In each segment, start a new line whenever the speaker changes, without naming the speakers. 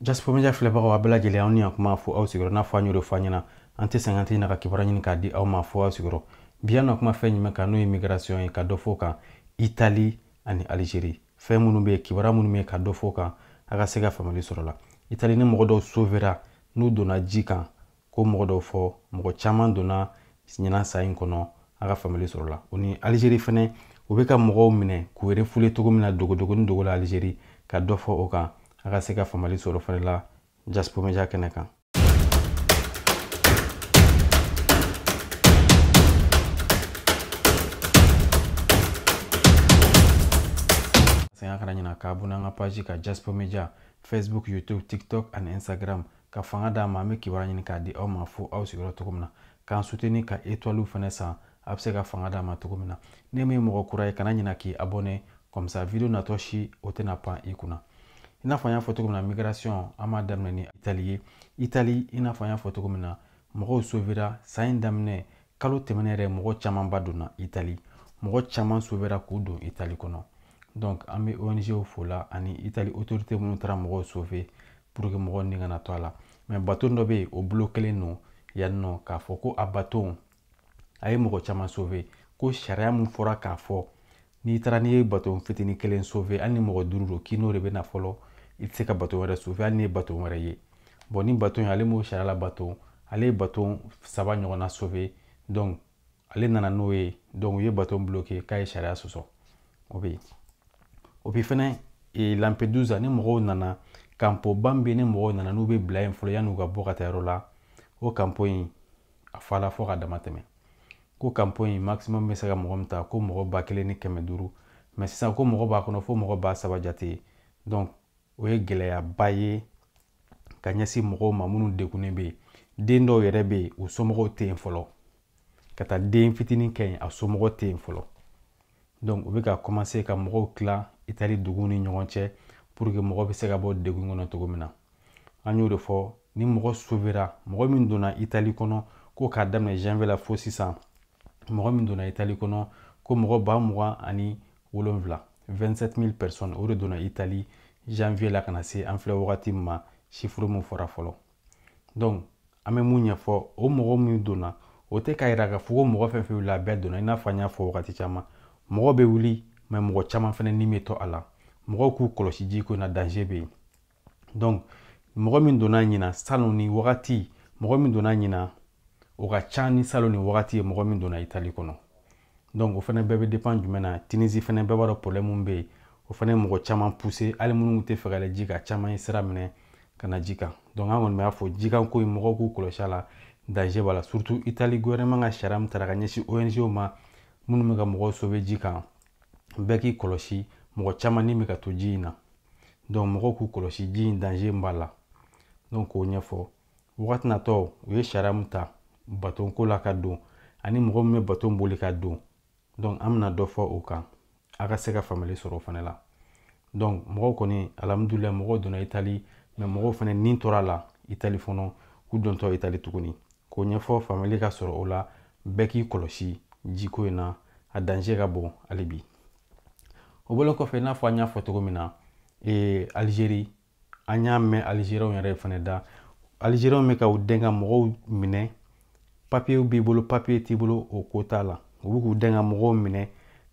jaspo media filɛbagaw a bɛɛ lajɛlen aw ni a kuma fɔ aw sigiyɔrɔ n'a fɔ an y'o de fɔ an ɲɛna an tɛ sɛgɛn an tɛ ɲina ka kibaruya ɲini k'a di aw ma fɔ aw sigiyɔrɔ bi an na kuma fɛn jumɛn kan n'o ye migration ye ka dɔ fɔ o kan itali ani alizeri fɛn minnu bɛ yen kibaruya minnu bɛ yen ka dɔ fɔ o kan a ka se ka faamuyali sɔrɔ la itali ni mɔgɔ dɔw sovera n'u donna ji kan ko mɔgɔ dɔw fɔ mɔgɔ caman donna ɲinan san in kɔnɔ a ka faamuyali sɔrɔ la o ni alizeri fɛnɛ u bɛ ka mɔgɔw minɛ k'u yɛrɛ fule cogo min na dogodogoni dogo la alizeri ka dɔ fɔ o kan aga seka famali ka fane sɔrɔ la kana k'a bonna nga paji ka jaspo media facebook youtube tiktok and instagram ka fanga da ma an be kibaru k'a di o ma fu au sigoro togo min na k'an suteni ka etwaliw fane sa a be ka fanga da ma togo na ne min kura e kana nyina k'i abone comme video vidéo na o tɛna pan i kunna i n'a fɔ an y'a fɔ cogo min na migration an b'a daminɛ ni itali ye itali i n'a fɔ an y'a fɔ cogo min na mɔgɔw sovera san in daminɛ kalo tɛmɛnɛ yɛrɛ mɔgɔ camanba donna itali mɔgɔ caman sovera k'u don itali kɔnɔ donc an be ongw fola ani itali autorité minnu taara mɔgɔw sove pour que mɔgɔ ni kana to a la mɛ baton dɔ be yen o bulo kelen no yan nɔ k'a fɔ ko a baton a ye mɔgɔ caman sove ko sariya min fɔra k'a fɔ n'i taara n'i ye baton fitini kelen sove hali ni mɔgɔ duru do k'i n'o de bena fɔlɔ i tɛ se ka bato wɛrɛ sufɛ hali ni ye bato wɛrɛ ye bɔn ni bato in ale m'o sariya la bato ale ye bato saba ɲɔgɔnna sauve donc ale nana n'o ye donc u ye bato bloqué k'a ye sariya sɔsɔ o bɛ yen o bi fɛnɛ e, lampedusa ni mɔgɔw nana kanpo ba min bɛ ni mɔgɔw nana n'u bɛ bila yen fɔlɔ yanni u ka bɔ ka taa yɔrɔ la o kanpo in a fala fɔ ka dama tɛmɛ ko kanpo in maximum bɛ se ka mɔgɔ min ta ko mɔgɔ ba kelen ni kɛmɛ duuru mɛ sisan ko mɔgɔ b'a kɔnɔ fo mɔgɔ ba saba jate donc o ye gɛlɛyaba ye ka ɲɛsin mɔgɔw ma minnu degunnen bɛ yen den dɔw yɛrɛ bɛ yen u somɔgɔw tɛ yen fɔlɔ ka taa den fitinin kɛ yen a somɔgɔw tɛ yen fɔlɔ donc u bɛ ka commencer ka mɔgɔw tila itali duguw ni ɲɔgɔn cɛ pour que mɔgɔ bɛ se ka bɔ degun kɔnɔ cogo min na an y'o de fɔ ni mɔgɔ sovera mɔgɔ min donna itali kɔnɔ ko k'a daminɛ janvier la fo sisan mɔgɔ min donna itali kɔnɔ ko mɔgɔ ba mugan ani wolonfila 27 000 personnes o de donna itali janvier la ka na se an filɛ wagati min ma sifuru min fɔra fɔlɔ donc an bɛ mun ɲɛfɔ o mɔgɔ min donna o tɛ k'a yira k'a fɔ ko mɔgɔ fɛn fɛn wulila a bɛɛ donna i n'a fɔ an y'a fɔ wagati caman mɔgɔ bɛ wuli mɛ mɔgɔ caman fɛnɛ ni bɛ to a la mɔgɔw k'u kɔlɔsi ji ko in na danger bɛ yen donc mɔgɔ min donna ɲina salon ni wagati mɔgɔ min donna ɲina o ka ca ni salon ni wagati ye mɔgɔ min donna itali kɔnɔ donc o fɛnɛ bɛɛ bɛ dépend jumɛn na tinizi fɛnɛ bɛɛ b'a dɔn problème bɛ yen o fana ye mɔgɔ caman puse hali minnu tɛ fɛ ka yɛlɛ ji kan caman ye sira minɛ ka na ji kan donc an kɔni b'a fɔ jikanko in mɔgɔw k'u kɔlɔsi a la danger b'a la surtout itali gouvernement ka sariya min tara ka ɲɛsin ong ma minnu bɛ ka mɔgɔw sauve ji kan bɛɛ k'i kɔlɔsi mɔgɔ caman ni bɛ ka to ji in na donc mɔgɔw k'u kɔlɔsi ji in danger b'a la donc k'o ɲɛfɔ wagati natɔ u ye sariya min ta baton ko la ka don ani mɔgɔ min bɛ baton boli ka don donc an bɛna dɔ fɔ o kan a ka se ka faamuyali sɔrɔ o fana la donc mɔgɔw kɔni alihamudulilayi mɔgɔw donna itali mɛ mɔgɔw fana ni tora a la itali fɔnɔ k'u dontɔ itali tuguni k'o ɲɛfɔ faamuyali ka sɔrɔ o la bɛɛ k'i kɔlɔsi jiko in na a danger ka bon hali bi o bɔlen kɔfɛ i n'a fɔ an y'a fɔ cogo min na ee alizeri an y'a mɛn alizeriyɛnw yɛrɛ fɛnɛ da alizeriyɛnw bɛ ka u dɛn ka mɔgɔw minɛ papiyew b'i bolo papiye t'i bolo o ko t'a la u bɛ k'u dɛn ka mɔgɔw minɛ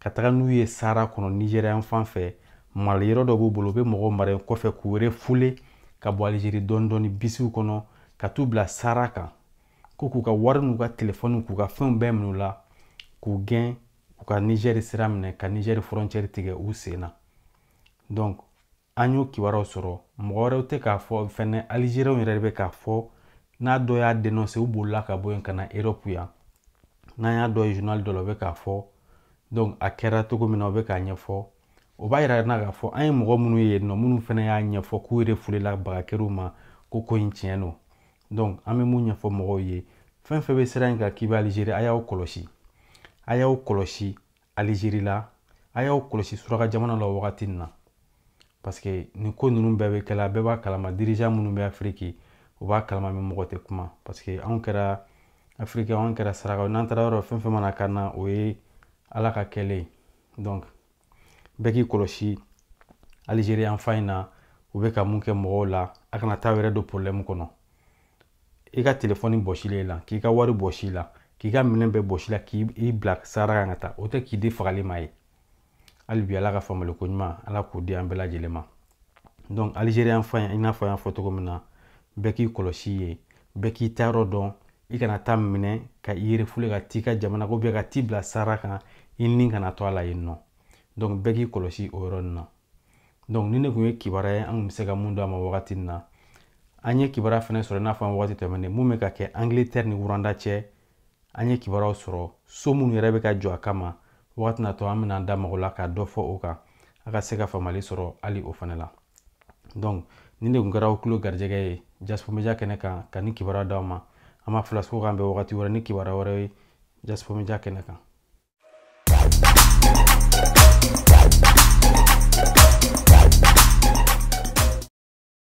ka taga n'u ye sahara kɔnɔ nigeriya fan fɛ mali yɔrɔ dɔ b'u bolo u bɛ mɔgɔw mara yen kɔfɛ k'u wɛrɛ fule ka bɔ alizeri dɔɔni dɔɔni bisiw kɔnɔ ka t'u bila sahara kan ko k'u ka wari n'u ka telefɔni k'u ka fɛnw bɛɛ minɛ u la k'u gɛn k'u ka nigɛri sira minɛ ka nigɛri fɔrɔncɛri tigɛ u sen na donc an y'o kibaruyaw sɔrɔ mɔgɔ wɛrɛw tɛ k'a fɔ fɛnɛ alizeriyɛnw yɛrɛ de bɛ k'a fɔ n'a dɔ y'a denɔnse u bolila ka bɔ yen ka na erɔpu yan n'an y'a dɔ ye zurunali dɔ la u bɛ k'a fɔ donc a kɛra cogo min na o bɛ k'a ɲɛfɔ o b'a yira na k'a fɔ an ye mɔgɔ minnu ye nɔ minnu fana y'a ɲɛfɔ k'u yɛrɛ fulela bagakɛriw ma ko ko in tiɲɛ don donc an bɛ mun ɲɛfɔ mɔgɔw ye fɛn fɛn bɛ sira in kan k'i bɛ alizeri a y'aw kɔlɔsi a y'aw kɔlɔsi alizeri la a y'aw kɔlɔsi suraka jamana la wagati nin na paseke nin ko ninnu bɛɛ bɛ kɛla bɛɛ b'a kalama dirijan minnu bɛ afiriki u b'a kalama mɛ mɔgɔ tɛ kuma paseke anw kɛra afiriki anw kɛra saraka n'an taara yɔrɔ fɛn fɛn mana kan na o ye ala ka kɛlen donc bɛɛ k'i kɔlɔsi alizeri yanfan in na u bɛ ka mun kɛ mɔgɔw la a kana taa yɛrɛ don porobilɛmu kɔnɔ i ka telefɔni bɔsilen la k'i ka wari bɔsi la k'i ka minɛn bɛɛ bɔsi la k'i bila sara kan ka taa o tɛ k'i di fagali ma ye hali bi ala ka faamuyaliko ɲuman ala k'o di an bɛɛ lajɛlen ma donc alizeri yanfan in i n'a fɔ an y'a fɔ cogo min na bɛɛ k'i kɔlɔsi ye bɛɛ k'i tayɔrɔ dɔn i kana taa minɛ ka i yɛrɛ fule ka t'i ka jamana ko ka t'i bila sara kan i ni kana to a la yen nɔ donc bɛɛ k'i kɔlɔsi o yɔrɔ nin na donc ni ne kun ye kibaruya ye an kun bɛ se ka mun d'a ma wagati nin na an ye kibaruya fɛnɛ sɔrɔ i n'a fɔ an wagati tɛmɛnen mun bɛ ka kɛ angleterre ni wuranda cɛ an ye kibaruyaw sɔrɔ so minnu yɛrɛ bɛ ka jɔ a kama wagati natɔ an bɛna an da mago la ka dɔ fɔ o kan a ka se ka faamuyali sɔrɔ hali o fana la donc ni ne kun kɛra aw tulo garijɛgɛ ye jasipu media kɛnɛ kan ka ni kibaruya d'aw ma an b'a fila wakati kan bɛn wagati wɛrɛ ni kibaruya jasipomi ja kan